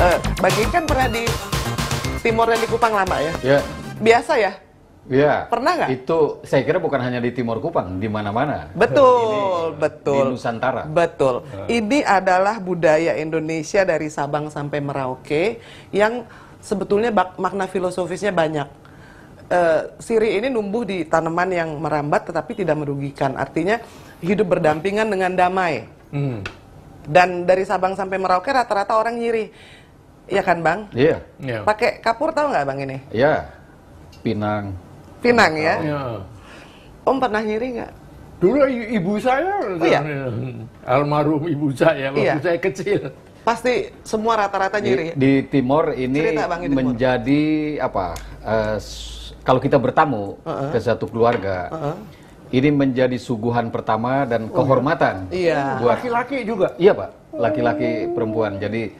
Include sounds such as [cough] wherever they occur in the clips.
Eh, Bagi kan pernah di Timor dan di Kupang lama ya? Iya. Biasa ya? Iya. Pernah nggak? Itu saya kira bukan hanya di Timur Kupang, di mana-mana. Betul, Ini, eh, betul. Di Nusantara. Betul. Uh. Ini adalah budaya Indonesia dari Sabang sampai Merauke yang sebetulnya bak makna filosofisnya banyak. Uh, siri ini numbuh di tanaman yang merambat tetapi tidak merugikan. Artinya hidup berdampingan dengan damai. Hmm. Dan dari Sabang sampai Merauke rata-rata orang nyiri Iya kan bang? Iya. Yeah. Pakai kapur tahu nggak bang ini? Iya. Pinang. Pinang ya. Yeah. Om pernah nyiri nggak? Dulu ibu saya, oh, iya? iya. almarhum ibu saya waktu iya. saya kecil. Pasti semua rata-rata nyiri. Ya? Di, di Timor ini Cerita, bang, di menjadi apa? Uh, kalau kita bertamu uh -uh. ke satu keluarga. Uh -uh ini menjadi suguhan pertama dan oh, iya. kehormatan. Oh, iya. Buat laki-laki juga. Iya pak, laki-laki perempuan. Jadi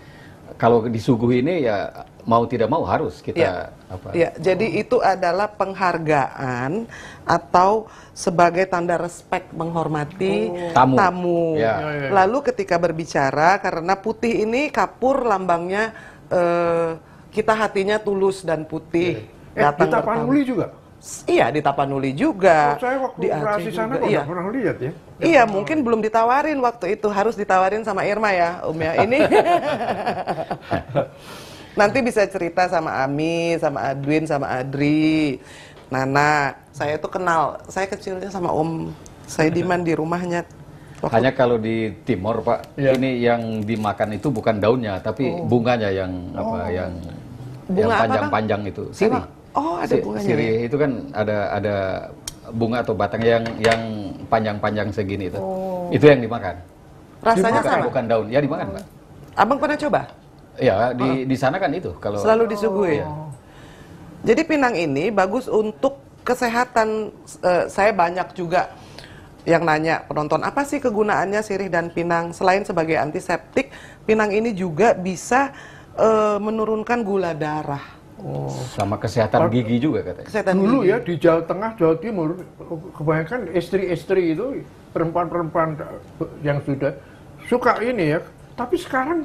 kalau disuguhi ini ya mau tidak mau harus kita ya. apa? Ya, jadi itu adalah penghargaan atau sebagai tanda respek menghormati oh. tamu. tamu. Ya. Ya, ya, ya. Lalu ketika berbicara karena putih ini kapur lambangnya eh, kita hatinya tulus dan putih. Ya. Eh, kita panuli juga. Iya di Tapanuli juga. Oh, saya waktu di Aceh juga. sana kok iya. pernah lihat ya. iya mungkin belum ditawarin waktu itu harus ditawarin sama Irma ya Om ya ini. [laughs] Nanti bisa cerita sama Ami, sama Adwin, sama Adri, Nana. Saya itu kenal, saya kecilnya sama Om Saidiman di rumahnya. Waktu... Hanya kalau di Timor Pak, ya. ini yang dimakan itu bukan daunnya, tapi oh. bunganya yang oh. apa yang bunga yang panjang-panjang itu. sirih. Oh, ada bunganya. Sirih ya? itu kan ada ada bunga atau batang yang yang panjang-panjang segini itu. Oh. Itu yang dimakan. Rasanya bukan, sama. Bukan daun. Ya dimakan, Pak. Oh. Abang pernah coba? Ya, di oh. di sana kan itu kalau Selalu disuguhi. Oh. Ya. Jadi pinang ini bagus untuk kesehatan uh, saya banyak juga yang nanya penonton apa sih kegunaannya sirih dan pinang selain sebagai antiseptik pinang ini juga bisa uh, menurunkan gula darah Oh. Sama kesehatan gigi juga katanya. Kesehatan Dulu gigi. ya di Jawa Tengah, Jawa Timur, kebanyakan istri-istri itu perempuan-perempuan yang sudah suka ini ya. Tapi sekarang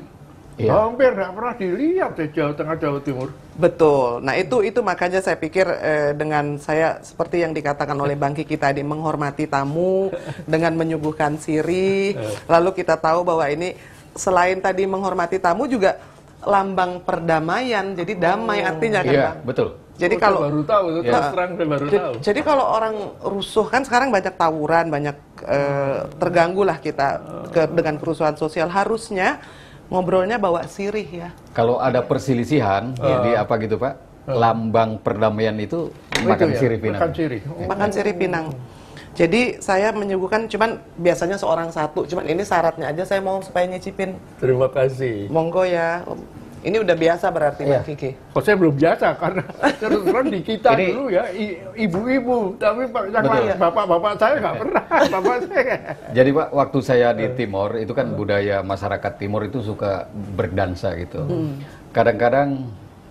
Iya. Hampir nggak pernah dilihat di ya Jawa Tengah, Jawa Timur. Betul. Nah itu itu makanya saya pikir eh, dengan saya seperti yang dikatakan oleh Bang Kiki tadi menghormati tamu dengan menyuguhkan sirih. Eh. Lalu kita tahu bahwa ini selain tadi menghormati tamu juga lambang perdamaian, jadi damai oh. artinya kan yeah, betul. Jadi oh, kalau baru tahu, itu ya. terang saya baru tahu. Jadi kalau orang rusuh kan sekarang banyak tawuran, banyak eh, terganggu lah kita ke, dengan kerusuhan sosial. Harusnya ngobrolnya bawa sirih ya. Kalau ada perselisihan, uh. jadi apa gitu pak? Lambang perdamaian itu oh, makan ya? sirih pinang. Makan sirih. Makan sirih pinang. Oh. Jadi saya menyuguhkan cuman biasanya seorang satu, cuman ini syaratnya aja saya mau supaya nyicipin. Terima kasih. Monggo ya. Ini udah biasa berarti ya. Mbak iya. Kiki. Kok oh, saya belum biasa karena terus [laughs] terang di kita ini, dulu ya ibu-ibu, tapi pak bapak-bapak saya nggak pernah. [laughs] Bapak saya. Jadi Pak, waktu saya di eh. Timor itu kan budaya masyarakat Timor itu suka berdansa gitu. Hmm. Kadang-kadang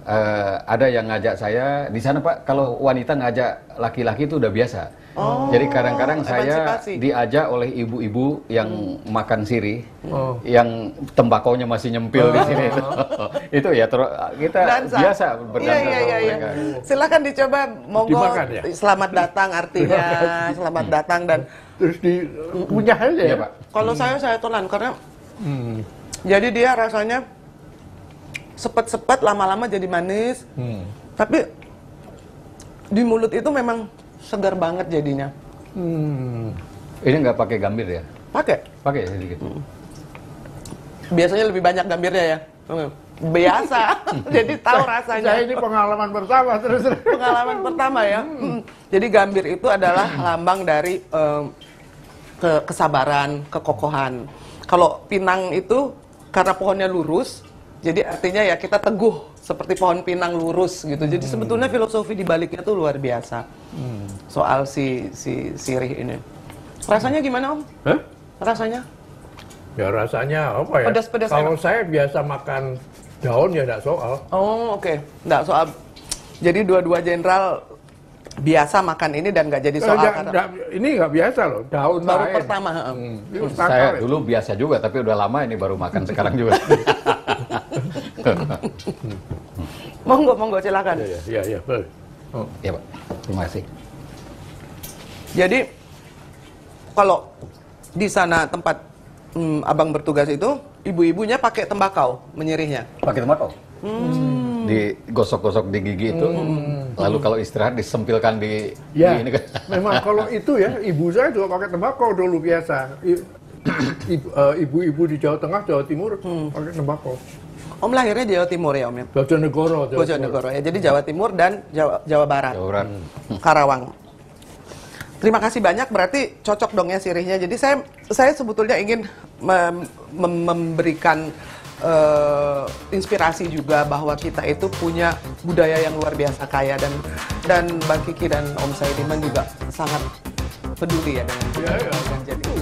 uh, ada yang ngajak saya di sana Pak kalau wanita ngajak laki-laki itu udah biasa. Oh. Jadi kadang-kadang saya diajak oleh ibu-ibu yang hmm. makan sirih, oh. yang tembakonya masih nyempil oh. di sini. [laughs] Itu, ya ter ah, kita dansa. biasa iya, berdansa. Iya, iya, iya. Silakan dicoba monggo. ya? Selamat datang artinya, [laughs] selamat datang dan terus di punya hal ya, iya, Pak. Kalau hmm. saya saya tolan karena hmm. jadi dia rasanya sepet-sepet lama-lama jadi manis. Hmm. Tapi di mulut itu memang segar banget jadinya. Hmm. Ini nggak pakai gambir ya? Pakai. Pakai ya sedikit. Hmm. Biasanya lebih banyak gambirnya ya. Biasa. [laughs] [laughs] jadi tahu rasanya. Saya ini pengalaman pertama terus. Pengalaman pertama ya. Hmm. hmm. Jadi gambir itu adalah hmm. lambang dari um, ke kesabaran, kekokohan. Kalau pinang itu karena pohonnya lurus, jadi artinya ya kita teguh seperti pohon pinang lurus gitu. Jadi hmm. sebetulnya filosofi di baliknya tuh luar biasa. Hmm. Soal si si sirih ini. Rasanya gimana Om? Hah? Rasanya? Ya rasanya apa ya? Pedas-pedas Kalau enak. saya biasa makan daun ya enggak soal. Oh, oke. Okay. Enggak soal. Jadi dua-dua jenderal biasa makan ini dan nggak jadi eh, soal karena... gak, ini nggak biasa loh daun baru lain. pertama hmm. hmm. saya ya? dulu biasa juga tapi udah lama ini baru makan sekarang juga [laughs] [laughs] monggo monggo silakan. Iya iya iya. Ya, oh ya pak, terima kasih. Jadi kalau di sana tempat hmm, abang bertugas itu ibu-ibunya pakai tembakau menyirihnya. Pakai tembakau. Hmm gosok gosok di gigi itu hmm. lalu kalau istirahat disempilkan di, ya, di ini kan [laughs] memang kalau itu ya ibu saya juga pakai tembakau dulu biasa [coughs] eh, ibu-ibu uh, di Jawa Tengah Jawa Timur hmm. pakai tembakau Om lahirnya di Jawa Timur ya Om ya? Bojonegoro. Bojonegoro ya. Jadi Jawa Timur dan Jawa, Jawa Barat. Jawa Barat. Hmm. Karawang. Terima kasih banyak. Berarti cocok dong ya sirihnya. Jadi saya saya sebetulnya ingin mem, mem, memberikan uh, inspirasi juga bahwa kita itu punya budaya yang luar biasa kaya dan dan Bang Kiki dan Om Saidiman juga sangat peduli ya dengan budaya. Ya, Jadi,